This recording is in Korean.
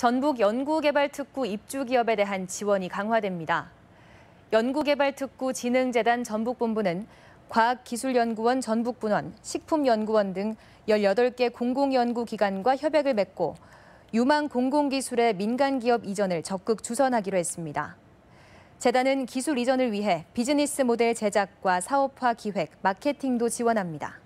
전북 연구개발특구 입주기업에 대한 지원이 강화됩니다. 연구개발특구진흥재단 전북본부는 과학기술연구원 전북분원, 식품연구원 등 18개 공공연구기관과 협약을 맺고 유망 공공기술의 민간기업 이전을 적극 주선하기로 했습니다. 재단은 기술 이전을 위해 비즈니스 모델 제작과 사업화 기획, 마케팅도 지원합니다.